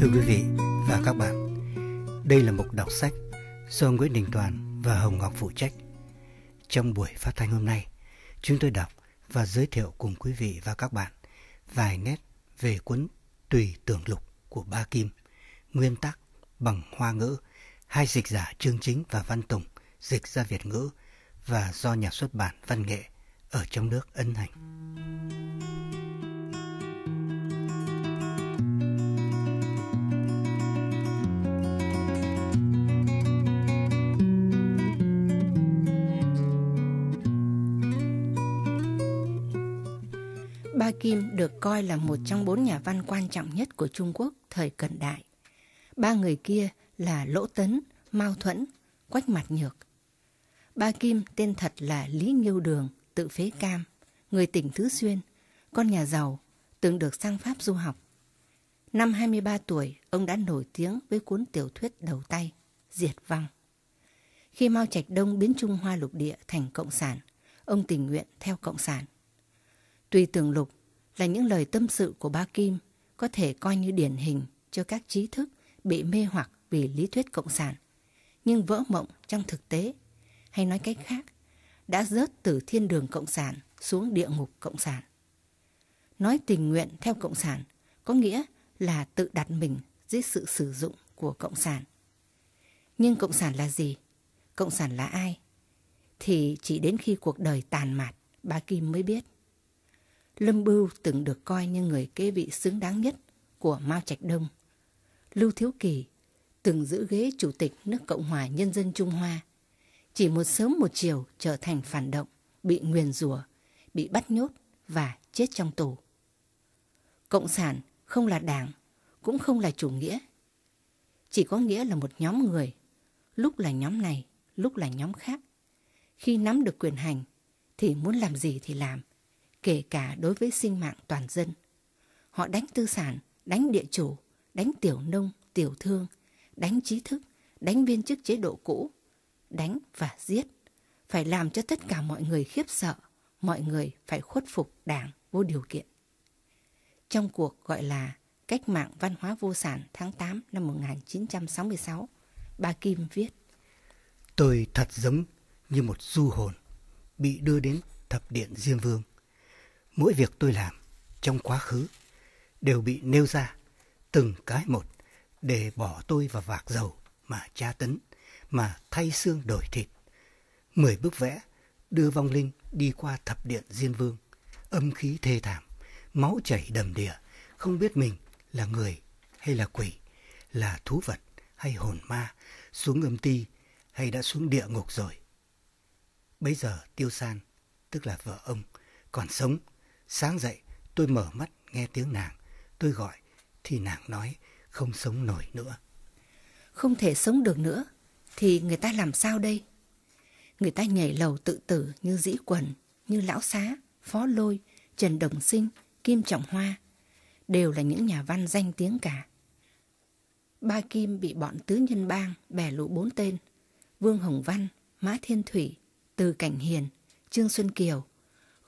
Thưa quý vị và các bạn, đây là mục đọc sách do Nguyễn Đình Toàn và Hồng Ngọc phụ trách. Trong buổi phát thanh hôm nay, chúng tôi đọc và giới thiệu cùng quý vị và các bạn vài nét về cuốn Tùy Tưởng Lục của Ba Kim, nguyên tác bằng hoa ngữ, hai dịch giả Trương Chính và Văn Tùng dịch ra Việt ngữ và do nhà xuất bản văn nghệ ở trong nước ấn hành. Hoa Kim được coi là một trong bốn nhà văn quan trọng nhất của Trung Quốc thời cận đại. Ba người kia là Lỗ Tấn, Mao Thuẫn, Quách Mặt Nhược. Ba Kim tên thật là Lý Nghiêu Đường, tự phế cam, người tỉnh Thứ Xuyên, con nhà giàu, từng được sang Pháp du học. Năm 23 tuổi, ông đã nổi tiếng với cuốn tiểu thuyết đầu tay, Diệt Vong. Khi Mao Trạch Đông biến Trung Hoa lục địa thành Cộng sản, ông tình nguyện theo Cộng sản. Tùy Tường Lục là những lời tâm sự của ba Kim có thể coi như điển hình cho các trí thức bị mê hoặc vì lý thuyết cộng sản, nhưng vỡ mộng trong thực tế, hay nói cách khác, đã rớt từ thiên đường cộng sản xuống địa ngục cộng sản. Nói tình nguyện theo cộng sản có nghĩa là tự đặt mình dưới sự sử dụng của cộng sản. Nhưng cộng sản là gì? Cộng sản là ai? Thì chỉ đến khi cuộc đời tàn mạt, bà Kim mới biết. Lâm Bưu từng được coi như người kế vị xứng đáng nhất của Mao Trạch Đông. Lưu Thiếu Kỳ từng giữ ghế chủ tịch nước Cộng hòa Nhân dân Trung Hoa. Chỉ một sớm một chiều trở thành phản động, bị nguyền rủa, bị bắt nhốt và chết trong tù. Cộng sản không là đảng, cũng không là chủ nghĩa. Chỉ có nghĩa là một nhóm người, lúc là nhóm này, lúc là nhóm khác. Khi nắm được quyền hành thì muốn làm gì thì làm kể cả đối với sinh mạng toàn dân. Họ đánh tư sản, đánh địa chủ, đánh tiểu nông, tiểu thương, đánh trí thức, đánh viên chức chế độ cũ, đánh và giết. Phải làm cho tất cả mọi người khiếp sợ, mọi người phải khuất phục đảng vô điều kiện. Trong cuộc gọi là Cách mạng văn hóa vô sản tháng 8 năm 1966, bà Kim viết Tôi thật giống như một du hồn bị đưa đến thập điện Diêm Vương mỗi việc tôi làm trong quá khứ đều bị nêu ra từng cái một để bỏ tôi vào vạc dầu mà tra tấn, mà thay xương đổi thịt. Mười bức vẽ đưa vong linh đi qua thập điện Diên Vương, âm khí thê thảm, máu chảy đầm đìa, không biết mình là người hay là quỷ, là thú vật hay hồn ma, xuống âm ti hay đã xuống địa ngục rồi. Bây giờ Tiêu San, tức là vợ ông, còn sống Sáng dậy, tôi mở mắt nghe tiếng nàng. Tôi gọi, thì nàng nói không sống nổi nữa. Không thể sống được nữa, thì người ta làm sao đây? Người ta nhảy lầu tự tử như dĩ quần, như lão xá, phó lôi, Trần Đồng Sinh, Kim Trọng Hoa. Đều là những nhà văn danh tiếng cả. Ba Kim bị bọn tứ nhân bang bè lũ bốn tên. Vương Hồng Văn, Mã Thiên Thủy, Từ Cảnh Hiền, Trương Xuân Kiều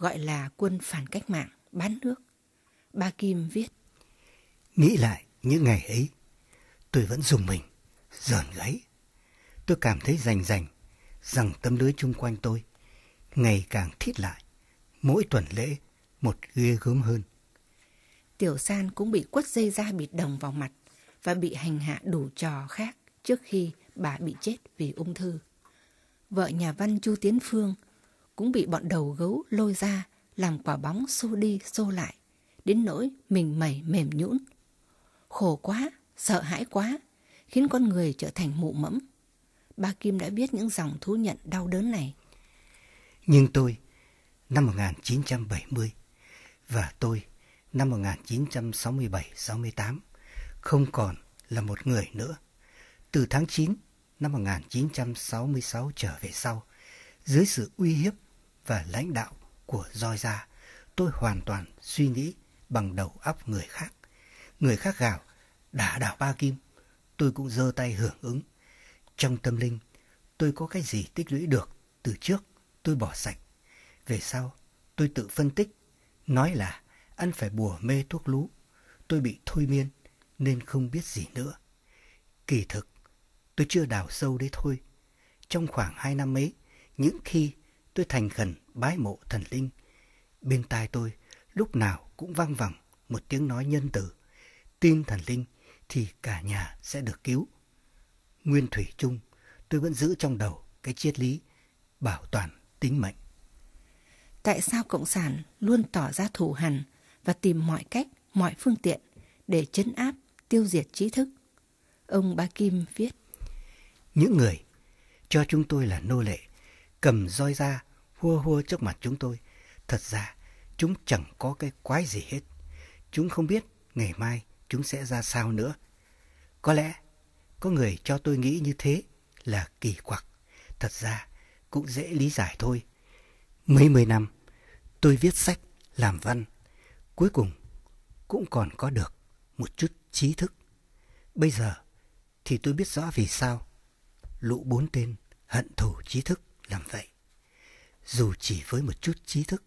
gọi là quân phản cách mạng bán nước. Ba Kim viết. Nghĩ lại những ngày ấy, tôi vẫn dùng mình, giòn gáy. Tôi cảm thấy rành rành rằng tấm lưới chung quanh tôi ngày càng thít lại, mỗi tuần lễ một ghê gớm hơn. Tiểu San cũng bị quất dây da bịt đồng vào mặt và bị hành hạ đủ trò khác trước khi bà bị chết vì ung thư. Vợ nhà văn Chu Tiến Phương cũng bị bọn đầu gấu lôi ra, làm quả bóng xô đi xô lại, đến nỗi mình mẩy mềm nhũn. Khổ quá, sợ hãi quá, khiến con người trở thành mụ mẫm. Ba Kim đã biết những dòng thú nhận đau đớn này. Nhưng tôi, năm 1970, và tôi, năm 1967-68, không còn là một người nữa. Từ tháng 9 năm 1966 trở về sau, dưới sự uy hiếp và lãnh đạo của roi ra, tôi hoàn toàn suy nghĩ bằng đầu óc người khác. Người khác gào, đả đảo ba kim, tôi cũng giơ tay hưởng ứng. Trong tâm linh, tôi có cái gì tích lũy được từ trước, tôi bỏ sạch. Về sau, tôi tự phân tích, nói là ăn phải bùa mê thuốc lú. Tôi bị thôi miên nên không biết gì nữa. Kỳ thực, tôi chưa đào sâu đấy thôi. Trong khoảng hai năm ấy, những khi tôi thành khẩn bái mộ thần linh. Bên tai tôi lúc nào cũng vang vẳng một tiếng nói nhân từ. Tin thần linh thì cả nhà sẽ được cứu. Nguyên thủy chung, tôi vẫn giữ trong đầu cái triết lý bảo toàn tính mệnh. Tại sao Cộng sản luôn tỏ ra thù hằn và tìm mọi cách, mọi phương tiện để chấn áp, tiêu diệt trí thức? Ông Ba Kim viết. Những người cho chúng tôi là nô lệ cầm roi ra, hua hua trước mặt chúng tôi. Thật ra, chúng chẳng có cái quái gì hết. Chúng không biết ngày mai chúng sẽ ra sao nữa. Có lẽ, có người cho tôi nghĩ như thế là kỳ quặc. Thật ra, cũng dễ lý giải thôi. Mấy mười năm, tôi viết sách, làm văn. Cuối cùng, cũng còn có được một chút trí thức. Bây giờ, thì tôi biết rõ vì sao lũ bốn tên hận thù trí thức làm vậy. Dù chỉ với một chút trí thức,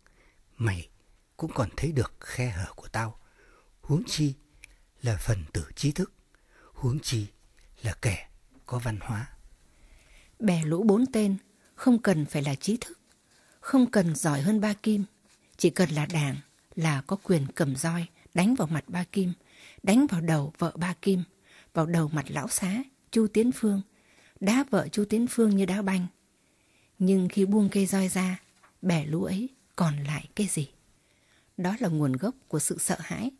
mày cũng còn thấy được khe hở của tao. Huống chi là phần tử trí thức, huống chi là kẻ có văn hóa. Bè lũ bốn tên không cần phải là trí thức, không cần giỏi hơn ba kim, chỉ cần là đảng là có quyền cầm roi đánh vào mặt ba kim, đánh vào đầu vợ ba kim, vào đầu mặt lão xá, Chu Tiến Phương, đá vợ Chu Tiến Phương như đá banh, nhưng khi buông cây roi ra, bẻ lũ ấy còn lại cái gì? Đó là nguồn gốc của sự sợ hãi,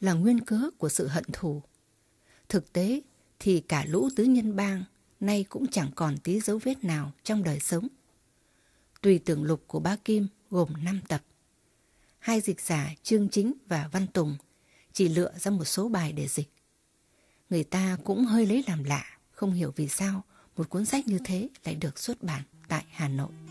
là nguyên cớ của sự hận thù. Thực tế thì cả lũ tứ nhân bang nay cũng chẳng còn tí dấu vết nào trong đời sống. Tùy tưởng lục của ba Kim gồm 5 tập. Hai dịch giả Trương Chính và Văn Tùng chỉ lựa ra một số bài để dịch. Người ta cũng hơi lấy làm lạ, không hiểu vì sao một cuốn sách như thế lại được xuất bản tại Hà Nội.